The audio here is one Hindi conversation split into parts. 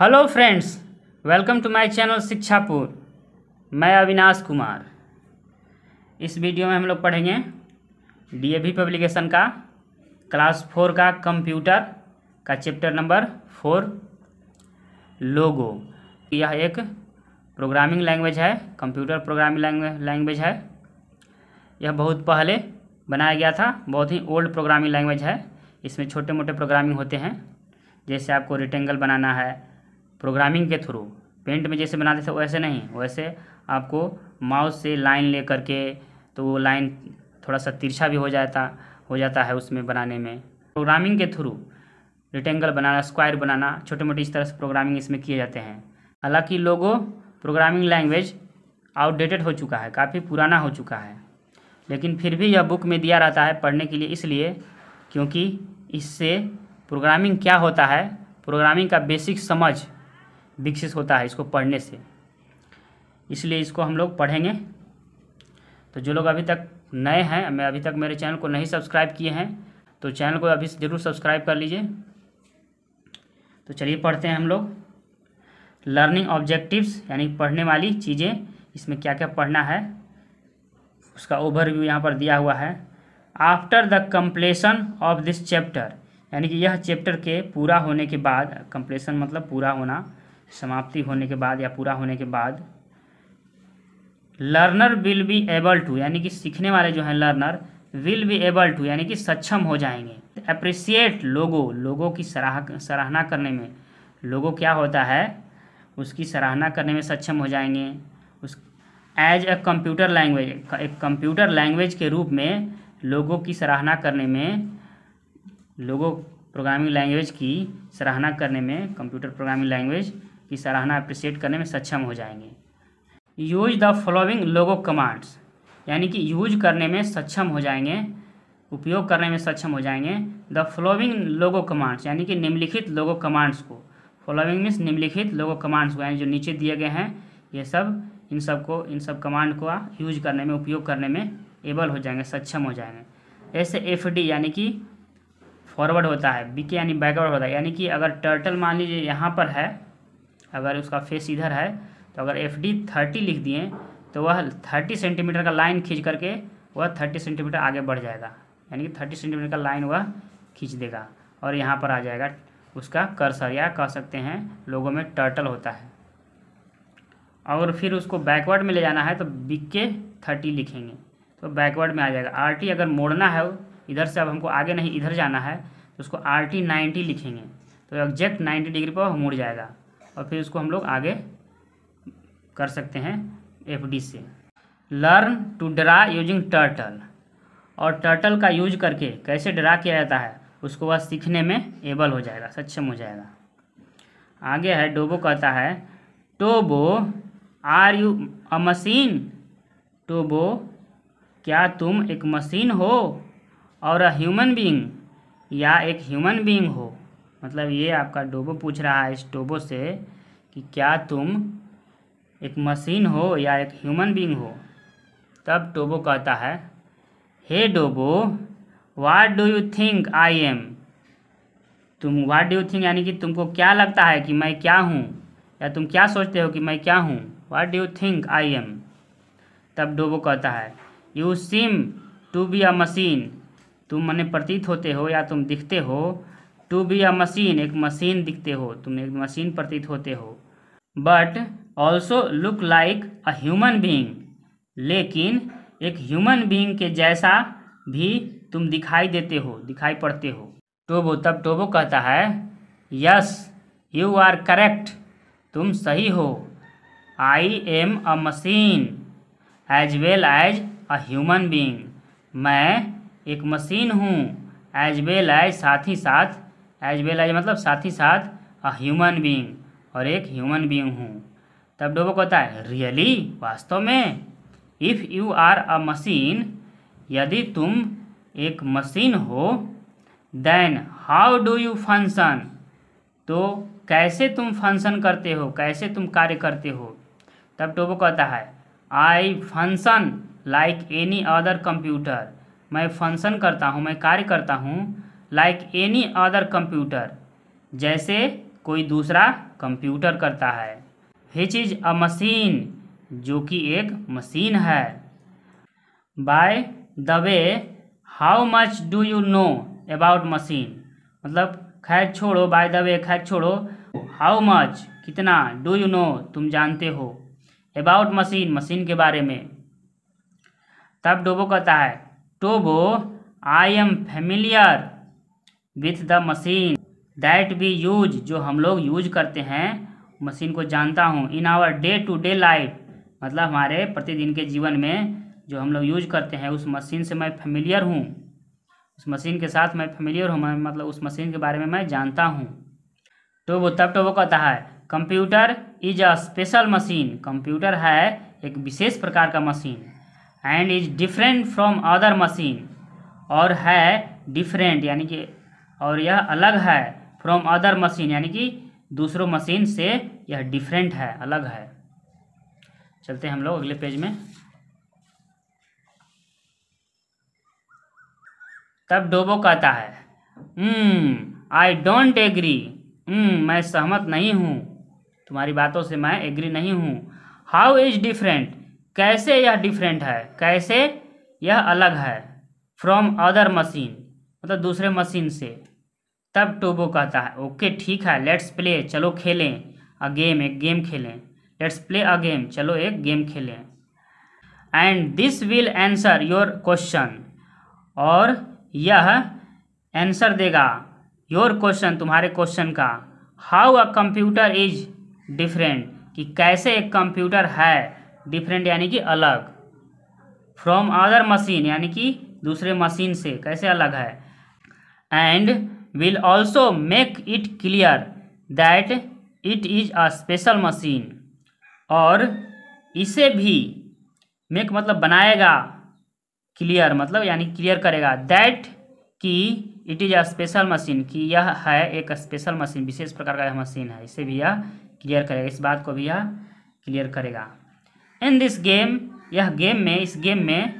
hello friends welcome to my channel Shikshapur मैं अविनाश कुमार इस वीडियो में हम लोग पढ़ेंगे डीएवी पब्लिकेशन का क्लास फोर का कंप्यूटर का चैप्टर नंबर फोर लोगो यह एक प्रोग्रामिंग लैंग्वेज है कंप्यूटर प्रोग्रामिंग लैंग्वेज है यह बहुत पहले बनाया गया था बहुत ही ओल्ड प्रोग्रामिंग लैंग्वेज है इसमें छोटे मोटे प्रोग्रामिंग होते हैं जैसे आपको रिटेंगल बनाना है प्रोग्रामिंग के थ्रू पेंट में जैसे बनाते थे वैसे नहीं वैसे आपको माउस से लाइन ले करके तो वो लाइन थोड़ा सा तिरछा भी हो जाता हो जाता है उसमें बनाने में प्रोग्रामिंग के थ्रू रेक्टेंगल बनाना स्क्वायर बनाना छोटे मोटे इस तरह से प्रोग्रामिंग इसमें किए जाते हैं हालांकि लोगों प्रोग्रामिंग लैंग्वेज आउटडेटेड हो चुका है काफ़ी पुराना हो चुका है लेकिन फिर भी यह बुक में दिया रहता है पढ़ने के लिए इसलिए क्योंकि इससे प्रोग्रामिंग क्या होता है प्रोग्रामिंग का बेसिक समझ विकसित होता है इसको पढ़ने से इसलिए इसको हम लोग पढ़ेंगे तो जो लोग अभी तक नए हैं मैं अभी तक मेरे चैनल को नहीं सब्सक्राइब किए हैं तो चैनल को अभी ज़रूर सब्सक्राइब कर लीजिए तो चलिए पढ़ते हैं हम लोग लर्निंग ऑब्जेक्टिव्स यानी पढ़ने वाली चीज़ें इसमें क्या क्या पढ़ना है उसका ओवरव्यू यहाँ पर दिया हुआ है after the completion of this chapter यानी कि यह चैप्टर के पूरा होने के बाद कम्प्लेसन मतलब पूरा होना समाप्ति होने के बाद या पूरा होने के बाद learner will be able to यानी कि सीखने वाले जो हैं learner will be able to यानी कि सक्षम हो जाएंगे अप्रिसिएट लोगों लोगों की सराह सराहना करने में लोगों क्या होता है उसकी सराहना करने में सक्षम हो जाएंगे उस एज ए कंप्यूटर लैंग्वेज एक कंप्यूटर लैंग्वेज के रूप में लोगों की सराहना करने में लोगों प्रोग्रामिंग लैंग्वेज की सराहना करने में कंप्यूटर प्रोग्रामिंग लैंग्वेज की सराहना अप्रिशिएट करने में सक्षम हो जाएंगे use the following Logo commands यानी कि यूज करने में सक्षम हो जाएंगे उपयोग करने में सक्षम हो जाएंगे द फॉलोइंग लोगो कमांड्स यानी कि निम्नलिखित लोगो कमांड्स को फॉलोइंग मीन्स निम्नलिखित लोगो कमांड्स को यानी जो नीचे दिए गए हैं ये सब इन सब को इन सब कमांड को यूज करने में उपयोग करने में एबल हो जाएंगे सक्षम हो जाएंगे ऐसे एफ डी यानी कि फॉरवर्ड होता है बी यानी बैकवर्ड होता है यानी कि अगर टर्टल मान लीजिए यहाँ पर है अगर उसका फेस इधर है तो अगर एफ डी थर्टी लिख दिए तो वह थर्टी सेंटीमीटर का लाइन खींच करके वह थर्टी सेंटीमीटर आगे बढ़ जाएगा यानी कि थर्टी सेंटीमीटर का लाइन वह खींच देगा और यहाँ पर आ जाएगा उसका कर्सर या कह सकते हैं लोगों में टर्टल होता है और फिर उसको बैकवर्ड में ले जाना है तो बिक के थर्टी लिखेंगे तो बैकवर्ड में आ जाएगा आर टी अगर मोड़ना है इधर से अब हमको आगे नहीं इधर जाना है तो उसको आर टी नाइन्टी लिखेंगे तो एग्जैक्ट नाइन्टी डिग्री पर मुड़ जाएगा और फिर उसको हम लोग आगे कर सकते हैं एफ से learn to draw using turtle और टर्टल का यूज करके कैसे ड्रा किया जाता है उसको वह सीखने में एबल हो जाएगा सक्षम हो जाएगा आगे है डोबो कहता है Tobo are you a machine Tobo क्या तुम एक मशीन हो और अ ह्यूमन बींग या एक ह्यूमन बींग हो मतलब ये आपका डोबो पूछ रहा है इस डोबो से कि क्या तुम एक मशीन हो या एक ह्यूमन बींग हो तब डोबो कहता है hey Dobo what do you think I am तुम वाट डू यू थिंक यानी कि तुमको क्या लगता है कि मैं क्या हूँ या तुम क्या सोचते हो कि मैं क्या हूँ what do you think I am तब डोबो कहता है you seem to be a machine तुम मने प्रतीत होते हो या तुम दिखते हो टू बी अ मशीन एक मशीन दिखते हो तुम एक मशीन प्रतीत होते हो but also look like a human being लेकिन एक ह्यूमन बींग के जैसा भी तुम दिखाई देते हो दिखाई पड़ते हो टोबो तब टोबो कहता है यस यू आर करेक्ट तुम सही हो I am a machine as well as a human being मैं एक मशीन हूँ एज वेल एज साथ ही साथ एज वेल एज मतलब साथ ही साथ अ ह्यूमन बींग और एक ह्यूमन बींग हूँ तब डोबो कहता है रियली वास्तव में if you are a machine यदि तुम एक मशीन हो then how do you function तो कैसे तुम फंक्शन करते हो कैसे तुम कार्य करते हो तब टोबो कहता है I function like any other computer मैं फंक्शन करता हूँ मैं कार्य करता हूँ लाइक एनी अदर कंप्यूटर जैसे कोई दूसरा कंप्यूटर करता है हिच इज़ अ मशीन जो कि एक मशीन है by the way how much do you know about machine मतलब खैर छोड़ो बाय द वे खैर छोड़ो हाउ मच कितना डू यू नो तुम जानते हो अबाउट मशीन मशीन के बारे में तब डोबो कहता है Tobo I am familiar with the machine that we use जो हम लोग यूज करते हैं मशीन को जानता हूँ in our day to day life मतलब हमारे प्रतिदिन के जीवन में जो हम लोग यूज करते हैं उस मशीन से मैं फेमिलियर हूँ उस मशीन के साथ मैं फेमिलियर हूँ मैं मतलब उस मशीन के बारे में मैं जानता हूँ तो वो तब तो वो कहता है computer is a special machine computer है एक विशेष प्रकार का machine and is different from other machine और है डिफरेंट यानी कि और यह अलग है फ्रॉम अदर मशीन यानी कि दूसरों मशीन से यह डिफरेंट है अलग है चलते हैं हम लोग अगले पेज में तब डोबो कहता है आई डोंट एग्री मैं सहमत नहीं हूँ तुम्हारी बातों से मैं एग्री नहीं हूँ हाउ इज डिफरेंट कैसे यह डिफरेंट है कैसे यह अलग है फ्रॉम अदर मशीन मतलब दूसरे मशीन से तब टोबो कहता है ओके ठीक है लेट्स प्ले चलो खेलें अ गेम एक गेम खेलें लेट्स प्ले अ गेम चलो एक गेम खेलें and this will answer your question और यह आंसर देगा योर क्वेश्चन तुम्हारे क्वेश्चन का how a computer is different कि कैसे एक कंप्यूटर है डिफरेंट यानी कि अलग फ्रॉम अदर मशीन यानी कि दूसरे मशीन से कैसे अलग है and will also make it clear that it is a special machine और इसे भी मेक मतलब बनाएगा क्लियर मतलब यानी क्लियर करेगा दैट कि it is a special machine कि यह है एक स्पेशल मशीन विशेष प्रकार का यह मशीन है इसे भी यह क्लियर करेगा इस बात को भी यह क्लियर करेगा इन दिस गेम यह गेम में इस गेम में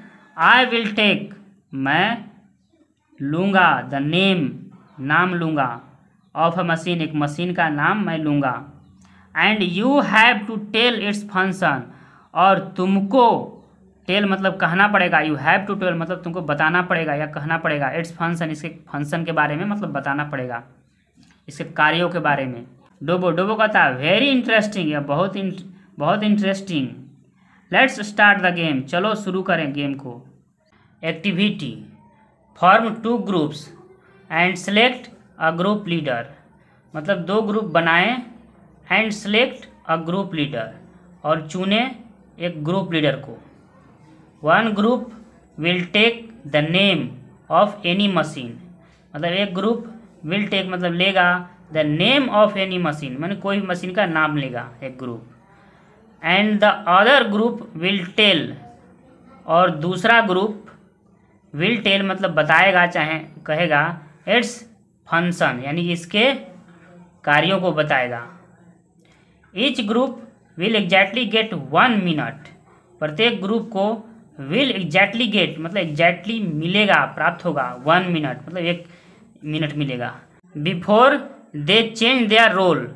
आई विल टेक मैं लूंगा द नेम नाम लूँगा ऑफ अ मशीन एक मशीन का नाम मैं लूँगा and you have to tell its function और तुमको टेल मतलब कहना पड़ेगा यू हैव टू टेल मतलब तुमको बताना पड़ेगा या कहना पड़ेगा इट्स फंक्शन इसके फंक्शन के बारे में मतलब बताना पड़ेगा इसके कार्यों के बारे में डोबो डोबो कहता है वेरी इंटरेस्टिंग या बहुत इंट, बहुत interesting let's start the game चलो शुरू करें गेम को activity form two groups and select a group leader मतलब दो ग्रुप बनाएं and select a group leader और चुने एक ग्रुप लीडर को one group will take the name of any machine मतलब एक ग्रुप विल टेक मतलब लेगा the name of any machine मैंने कोई भी मशीन का नाम लेगा एक group and the other group will tell और दूसरा ग्रुप विल टेल मतलब बताएगा चाहे कहेगा इट्स फंक्शन यानी कि इसके कार्यों को बताएगा each group will exactly get one minute प्रत्येक ग्रुप को विल एग्जैक्टली गेट मतलब एग्जैक्टली मिलेगा प्राप्त होगा वन मिनट मतलब एक मिनट मिलेगा before they change their role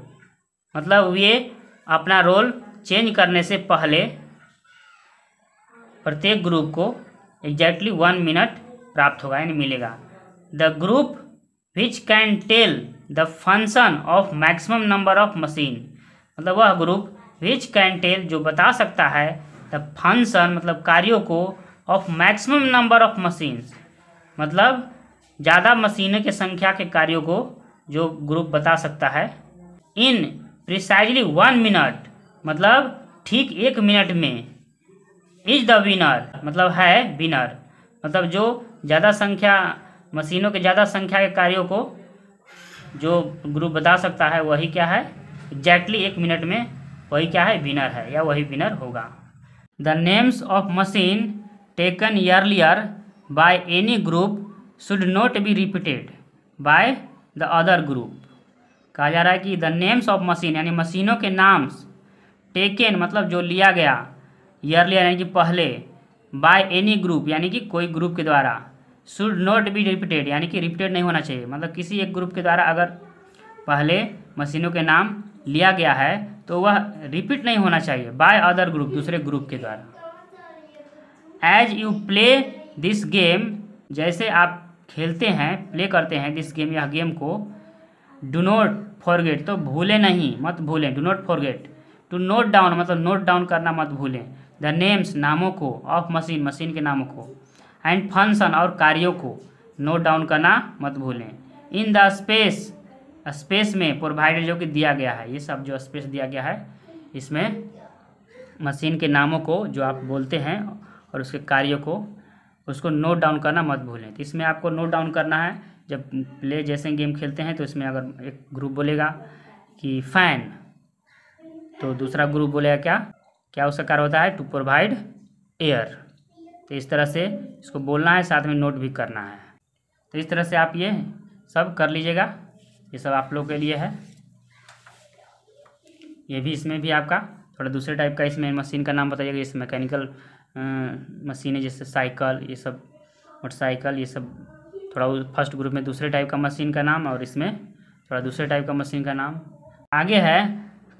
मतलब ये अपना रोल चेंज करने से पहले प्रत्येक ग्रुप को एग्जैक्टली वन मिनट प्राप्त होगा यानी मिलेगा the group which can tell the function of maximum number of machine मतलब वह group which can tell जो बता सकता है the function मतलब कार्यों को of maximum number of machines मतलब ज़्यादा मशीनों के संख्या के कार्यों को जो ग्रुप बता सकता है इन प्रिसाइजली वन मिनट मतलब ठीक एक मिनट में इज द विनर मतलब है विनर मतलब जो ज़्यादा संख्या मशीनों के ज़्यादा संख्या के कार्यों को जो ग्रुप बता सकता है वही क्या है एग्जैक्टली एक मिनट में वही क्या है विनर है या वही विनर होगा the names of machine taken earlier by any group should not be repeated by the other group कहा जा रहा है कि द नेम्स ऑफ मशीन यानी मशीनों के नाम्स टेकन मतलब जो लिया गया ईयरलियर यानी कि पहले बाय एनी ग्रुप यानी कि कोई ग्रुप के द्वारा शुड नॉट बी रिपीटेड यानी कि रिपीटेड नहीं होना चाहिए मतलब किसी एक ग्रुप के द्वारा अगर पहले मशीनों के नाम लिया गया है तो वह रिपीट नहीं होना चाहिए बाय अदर ग्रुप दूसरे ग्रुप के द्वारा as you play this game जैसे आप खेलते हैं प्ले करते हैं दिस गेम या गेम को डू नोट फॉरगेट तो भूले नहीं मत भूलें do not forget to note down मतलब नोट डाउन करना मत भूलें द नेम्स नामों को ऑफ मशीन मशीन के नामों को एंड फंक्शन और कार्यों को नोट डाउन करना मत भूलें इन द स्पेस स्पेस में प्रोवाइडर जो कि दिया गया है ये सब जो स्पेस दिया गया है इसमें मशीन के नामों को जो आप बोलते हैं और उसके कार्यों को उसको नोट डाउन करना मत भूलें तो इसमें आपको नोट डाउन करना है जब प्ले जैसे गेम खेलते हैं तो इसमें अगर एक ग्रुप बोलेगा कि फ़ैन तो दूसरा ग्रुप बोलेगा क्या क्या उसका कार्य होता है टू प्रोवाइड एयर तो इस तरह से इसको बोलना है साथ में नोट भी करना है तो इस तरह से आप ये सब कर लीजिएगा ये सब आप लोग के लिए है ये भी इसमें भी आपका थोड़ा दूसरे टाइप का इसमें मशीन का नाम बताइएगा जैसे मैकेनिकल मशीन है जैसे साइकिल ये सब मोटरसाइकिल ये सब थोड़ा फर्स्ट ग्रुप में दूसरे टाइप का मशीन का नाम और इसमें थोड़ा दूसरे टाइप का मशीन का नाम आगे है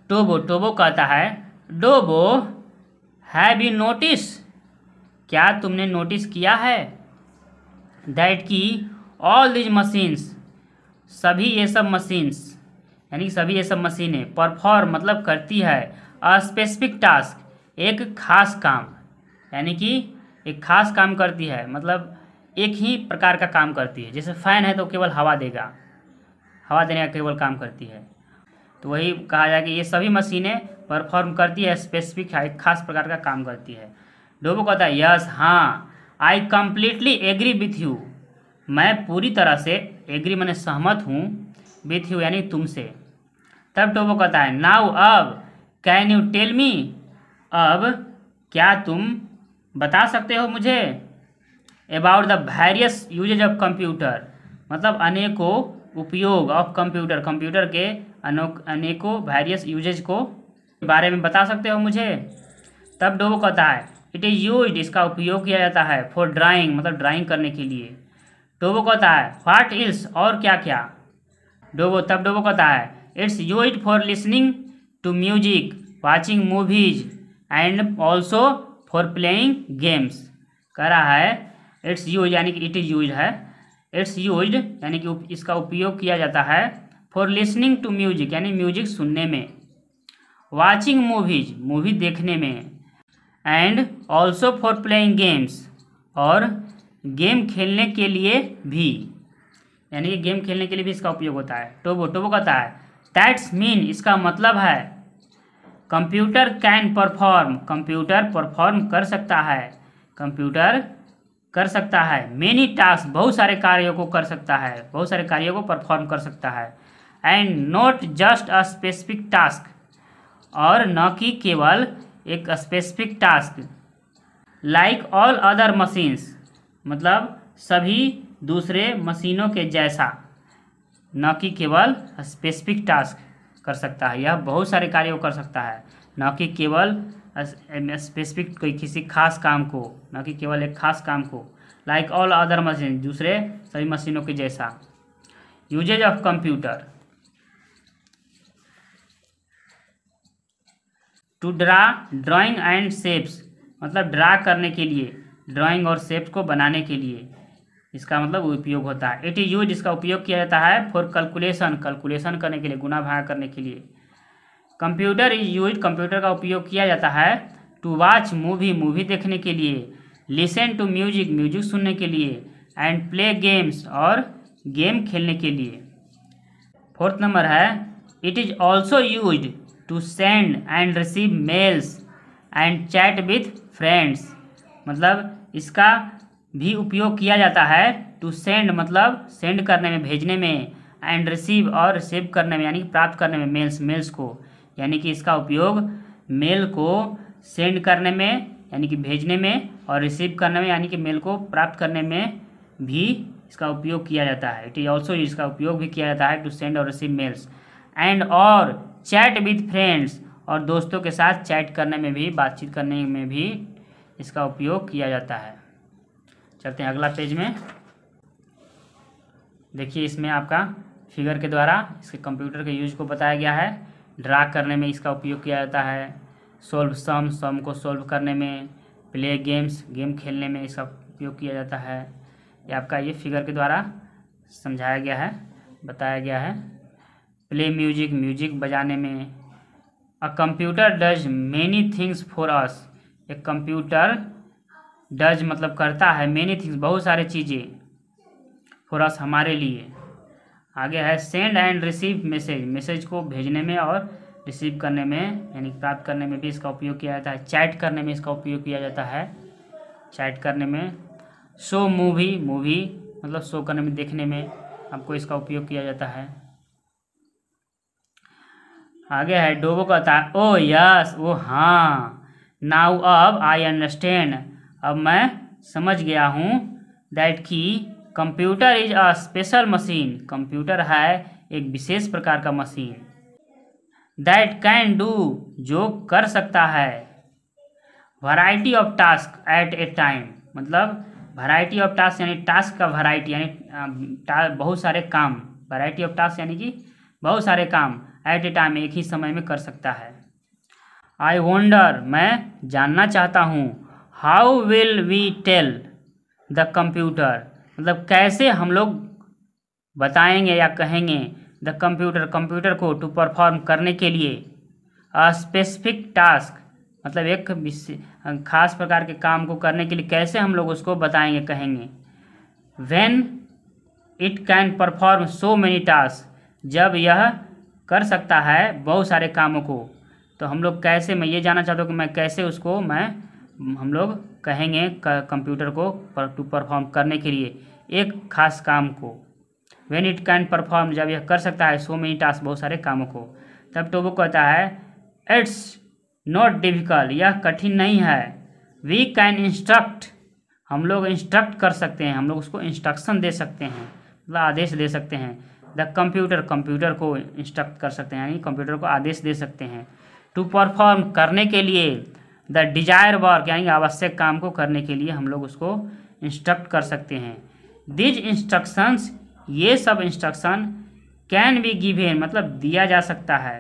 टोबो टोबो कहता है डोबो हैव यू नोटिस क्या तुमने नोटिस किया है दैट की ऑल दीज मशीन्स सभी ये सब मशीन्स यानी कि सभी ये सब मशीनें परफॉर्म मतलब करती है अ स्पेसिफिक टास्क एक खास काम यानी कि एक खास काम करती है मतलब एक ही प्रकार का काम करती है जैसे फ़ैन है तो केवल हवा देगा हवा देने का केवल काम करती है तो वही कहा जाए कि ये सभी मशीनें परफॉर्म करती है स्पेसिफिक एक खास प्रकार का काम करती है डोबो कहता है यस हाँ I completely agree with you मैं पूरी तरह से एग्री मैंने सहमत हूँ विथ यू यानी तुमसे तब डोबो कहता है नाउ अब कैन यू टेल मी अब क्या तुम बता सकते हो मुझे about the various uses of computer मतलब अनेकों उपयोग ऑफ कंप्यूटर कंप्यूटर के अनेकों वेरियस यूजेज को बारे में बता सकते हो मुझे तब डोबो कहता है इट इज़ यूज इसका उपयोग किया जाता है फॉर ड्राइंग मतलब ड्राइंग करने के लिए डोबो कहता है व्हाट इल्स और क्या क्या डोबो तब डोबो कहता है it's use for listening to music watching movies and also for playing games कह रहा है इट्स यूज यानी कि इट इज़ यूज है इट्स यूज यानी कि इसका उपयोग किया जाता है फॉर लिसनिंग टू म्यूजिक यानी म्यूजिक सुनने में वाचिंग मूवीज मूवी देखने में and also for playing games और गेम खेलने के लिए भी यानी कि गेम खेलने के लिए भी इसका उपयोग होता है टोबो टोबो कहता है दैट्स मीन इसका मतलब है computer can perform computer perform कर सकता है कंप्यूटर कर सकता है मेनी टास्क बहुत सारे कार्यों को कर सकता है बहुत सारे कार्यों को परफॉर्म कर सकता है and not just a specific task और न कि केवल एक specific task like all other machines मतलब सभी दूसरे मशीनों के जैसा न कि केवल स्पेसिफिक टास्क कर सकता है यह बहुत सारे कार्य कर सकता है न कि केवल स्पेसिफिक कोई किसी खास काम को न कि केवल एक खास काम को लाइक ऑल अदर मशीन दूसरे सभी मशीनों के जैसा uses of computer to draw drawing and shapes मतलब ड्रा करने के लिए ड्राइंग और शेप्स को बनाने के लिए इसका मतलब उपयोग होता है इट इज यूज इसका उपयोग किया जाता है फॉर कैलकुलेशन कैलकुलेशन करने के लिए गुना भाग करने के लिए कंप्यूटर इज यूज कंप्यूटर का उपयोग किया जाता है टू वॉच मूवी मूवी देखने के लिए लिसन टू म्यूजिक म्यूजिक सुनने के लिए एंड प्ले गेम्स और गेम खेलने के लिए फोर्थ नंबर है it is also use to send and receive mails and chat with friends मतलब इसका भी उपयोग किया जाता है टू सेंड मतलब सेंड करने में भेजने में एंड रिसीव और रिसीव करने में यानी कि प्राप्त करने में मेल्स मेल्स को यानी कि इसका उपयोग मेल को सेंड करने में यानी कि भेजने में और रिसीव करने में यानी कि मेल को प्राप्त करने में भी इसका उपयोग किया जाता है इट इज ऑल्सो इसका उपयोग भी किया जाता है टू सेंड और रिसीव मेल्स एंड और चैट विद फ्रेंड्स और दोस्तों के साथ चैट करने में भी बातचीत करने में भी इसका उपयोग किया जाता है चलते हैं अगला पेज में देखिए इसमें आपका फिगर के द्वारा इसके कंप्यूटर के यूज को बताया गया है ड्रा करने में इसका उपयोग किया जाता है सोल्व सम सम को सोल्व करने में प्ले गेम्स गेम खेलने में इसका उपयोग किया जाता है ये आपका ये फिगर के द्वारा समझाया गया है बताया गया है प्ले म्यूजिक म्यूजिक बजाने में a computer does many things for us एक कंप्यूटर डज मतलब करता है मेनी थिंग्स बहुत सारे चीज़ें फॉर अस हमारे लिए आगे है send and receive message message को भेजने में और रिसीव करने में यानी प्राप्त करने में भी इसका उपयोग किया जाता है चैट करने में इसका उपयोग किया जाता है चैट करने में शो मूवी मूवी मतलब शो करने में देखने में आपको इसका उपयोग किया जाता है आगे है डोबो कहता है ओ यस ओ हाँ नाउ अब आई अंडरस्टैंड अब मैं समझ गया हूँ दैट कि computer is a special machine computer है एक विशेष प्रकार का मशीन दैट कैन डू जो कर सकता है variety of task at a time मतलब वराइटी ऑफ टास्क यानी टास्क का वराइटी यानी बहुत सारे काम वराइटी ऑफ टास्क यानी कि बहुत सारे काम एट ए टाइम एक ही समय में कर सकता है आई वोंडर मैं जानना चाहता हूँ how will we tell the computer मतलब कैसे हम लोग बताएंगे या कहेंगे द कंप्यूटर कंप्यूटर को टू परफॉर्म करने के लिए अ स्पेसिफिक टास्क मतलब एक खास प्रकार के काम को करने के लिए कैसे हम लोग उसको बताएंगे कहेंगे when it can perform so many task जब यह कर सकता है बहुत सारे कामों को तो हम लोग कैसे मैं ये जानना चाहता हूँ कि मैं कैसे उसको मैं हम लोग कहेंगे कंप्यूटर को टू परफॉर्म करने के लिए एक खास काम को वेन इट कैन परफॉर्म जब यह कर सकता है सो मेनी टास्क बहुत सारे कामों को तब टोबो कहता है इट्स नॉट डिफिकल्ट यह कठिन नहीं है वी कैन इंस्ट्रक्ट हम लोग इंस्ट्रक्ट कर सकते हैं हम लोग उसको इंस्ट्रक्शन दे सकते हैं मतलब आदेश दे सकते हैं द कंप्यूटर कंप्यूटर को इंस्ट्रक्ट कर सकते हैं यानी कंप्यूटर को आदेश दे सकते हैं टू परफॉर्म करने के लिए द डिजायर वर्क यानी आवश्यक काम को करने के लिए हम लोग उसको इंस्ट्रक्ट कर सकते हैं दिज इंस्ट्रक्शंस ये सब इंस्ट्रक्शन कैन बी गिवेन मतलब दिया जा सकता है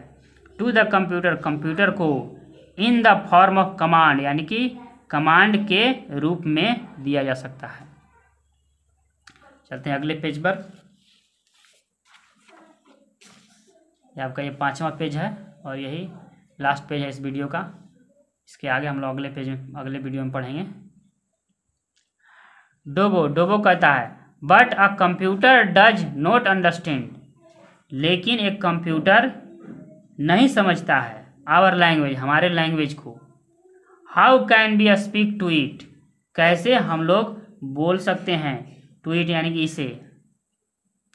टू द कंप्यूटर कंप्यूटर को in the form of command यानी कि कमांड के रूप में दिया जा सकता है चलते हैं अगले पेज पर ये आपका ये पाँचवा पेज है और यही लास्ट पेज है इस वीडियो का इसके आगे हम लोग अगले पेज में अगले वीडियो में पढ़ेंगे डोबो डोबो कहता है but a computer does not understand लेकिन एक कंप्यूटर नहीं समझता है आवर लैंग्वेज हमारे लैंग्वेज को how can be speak to it कैसे हम लोग बोल सकते हैं टू इट यानी कि इसे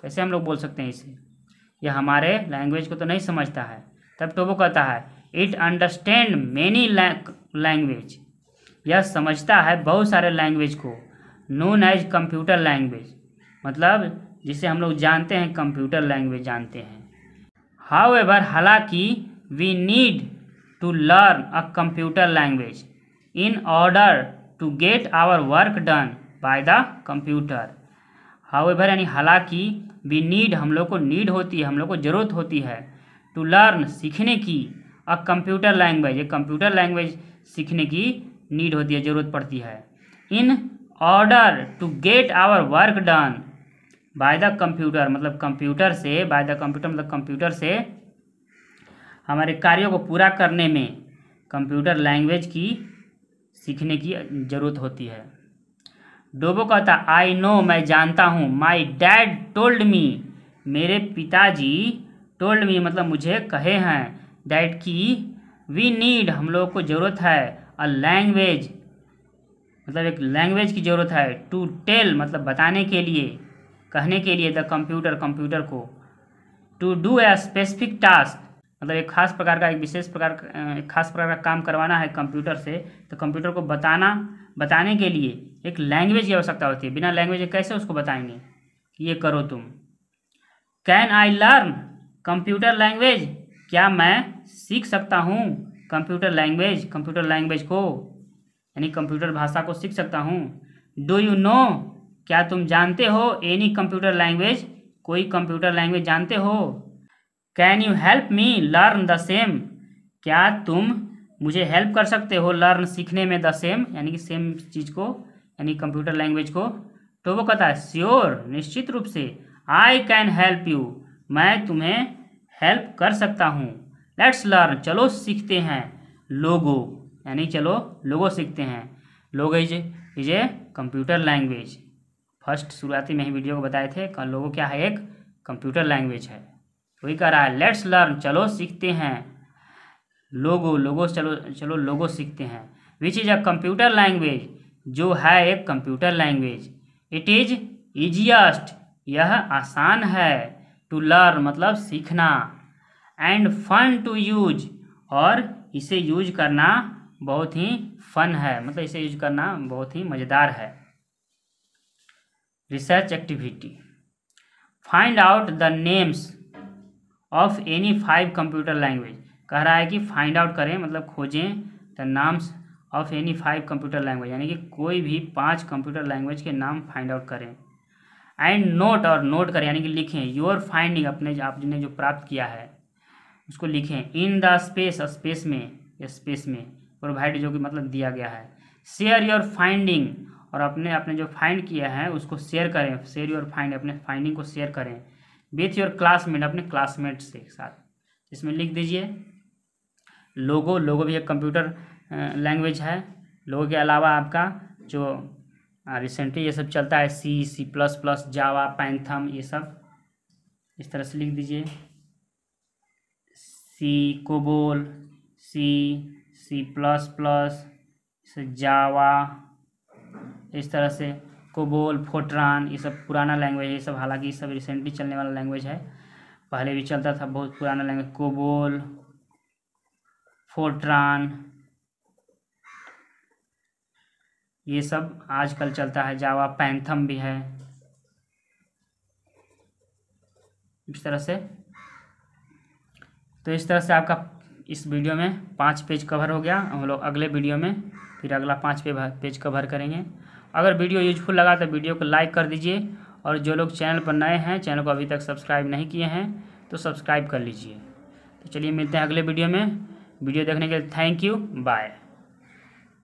कैसे हम लोग बोल सकते हैं इसे यह हमारे लैंग्वेज को तो नहीं समझता है तब तो वो कहता है इट अंडरस्टैंड मैनी लैंग्वेज यह समझता है बहुत सारे लैंग्वेज को नोन एज कंप्यूटर लैंग्वेज मतलब जिसे हम लोग जानते हैं कंप्यूटर लैंग्वेज जानते हैं हाउ एवर हालांकि we need to learn a computer language in order to get our work done by the computer however यानी हालांकि वी नीड हम लोग को नीड होती है हम लोग को ज़रूरत होती है टू लर्न सीखने की अ कंप्यूटर लैंग्वेज एक कंप्यूटर लैंग्वेज सीखने की नीड होती है ज़रूरत पड़ती है in order to get our work done by the computer मतलब कंप्यूटर से बाय द कंप्यूटर मतलब कंप्यूटर से हमारे कार्यों को पूरा करने में कंप्यूटर लैंग्वेज की सीखने की ज़रूरत होती है डोबो कहता आई नो मैं जानता हूँ माई डैड टोल्ड मी मेरे पिताजी टोल्ड मी मतलब मुझे कहे हैं डैट की वी नीड हम लोगों को ज़रूरत है अ लैंग्वेज मतलब एक लैंग्वेज की ज़रूरत है टू टेल मतलब बताने के लिए कहने के लिए द कंप्यूटर कंप्यूटर को to do a specific task मतलब एक खास प्रकार का एक विशेष प्रकार एक खास प्रकार का काम करवाना है कंप्यूटर से तो कंप्यूटर को बताना बताने के लिए एक लैंग्वेज की आवश्यकता होती है बिना लैंग्वेज कैसे उसको बताएंगे ये करो तुम can I learn computer language क्या मैं सीख सकता हूँ कंप्यूटर लैंग्वेज कंप्यूटर लैंग्वेज को यानी कंप्यूटर भाषा को सीख सकता हूँ डू यू नो क्या तुम जानते हो एनी कंप्यूटर लैंग्वेज कोई कंप्यूटर लैंग्वेज जानते हो can you help me learn the same क्या तुम मुझे हेल्प कर सकते हो लर्न सीखने में द सेम यानी कि सेम चीज़ को यानी कंप्यूटर लैंग्वेज को तो वो कहता है श्योर निश्चित रूप से आई कैन हेल्प यू मैं तुम्हें हेल्प कर सकता हूँ लेट्स लर्न चलो सीखते हैं लोगो यानी चलो लोगो सीखते हैं Logo is is a computer language first शुरुआती में ही वीडियो को बताए थे लोगो क्या है एक कंप्यूटर लैंग्वेज है वही कह रहा है लेट्स लर्न चलो सीखते हैं लोगो लोगो चलो चलो लोगो सीखते हैं which is a computer language जो है एक computer language it is easiest यह आसान है टू लर्न मतलब सीखना एंड फन टू यूज और इसे यूज करना बहुत ही फन है मतलब इसे यूज करना बहुत ही मज़ेदार है research activity find out the names of any five computer language कह रहा है कि फाइंड आउट करें मतलब खोजें the names of any five computer language यानी कि कोई भी पांच कंप्यूटर लैंग्वेज के नाम फाइंड आउट करें एंड नोट और नोट करें यानी कि लिखें योर फाइंडिंग अपने आपने जो प्राप्त किया है उसको लिखें इन द स्पेस स्पेस में स्पेस में प्रोवाइड जो कि मतलब दिया गया है शेयर योर फाइंडिंग और अपने आपने जो फाइंड किया है उसको शेयर करें शेयर योर फाइंड अपने फाइंडिंग को शेयर करें विथ योर क्लासमेट अपने क्लासमेट से साथ इसमें लिख दीजिए लोगो लोगो भी एक कंप्यूटर लैंग्वेज है लोगो के अलावा आपका जो रिसेंटली ये सब चलता है सी सी प्लस प्लस जावा पैंथम ये सब इस तरह से लिख दीजिए C COBOL C C plus plus Java इस तरह से कोबोल फोट्रान ये सब पुराना लैंग्वेज है ये सब हालांकि ये सब रिसेंटली चलने वाला लैंग्वेज है पहले भी चलता था बहुत पुराना लैंग्वेज कोबोल फोर्ट्रान ये सब आजकल चलता है जावा पैंथम भी है इस तरह से तो इस तरह से आपका इस वीडियो में पांच पेज कवर हो गया हम लोग अगले वीडियो में फिर अगला पांच पे पेज कवर करेंगे अगर वीडियो यूजफुल लगा तो वीडियो को लाइक कर दीजिए और जो लोग चैनल पर नए हैं चैनल को अभी तक सब्सक्राइब नहीं किए हैं तो सब्सक्राइब कर लीजिए तो चलिए मिलते हैं अगले वीडियो में वीडियो देखने के लिए थैंक यू बाय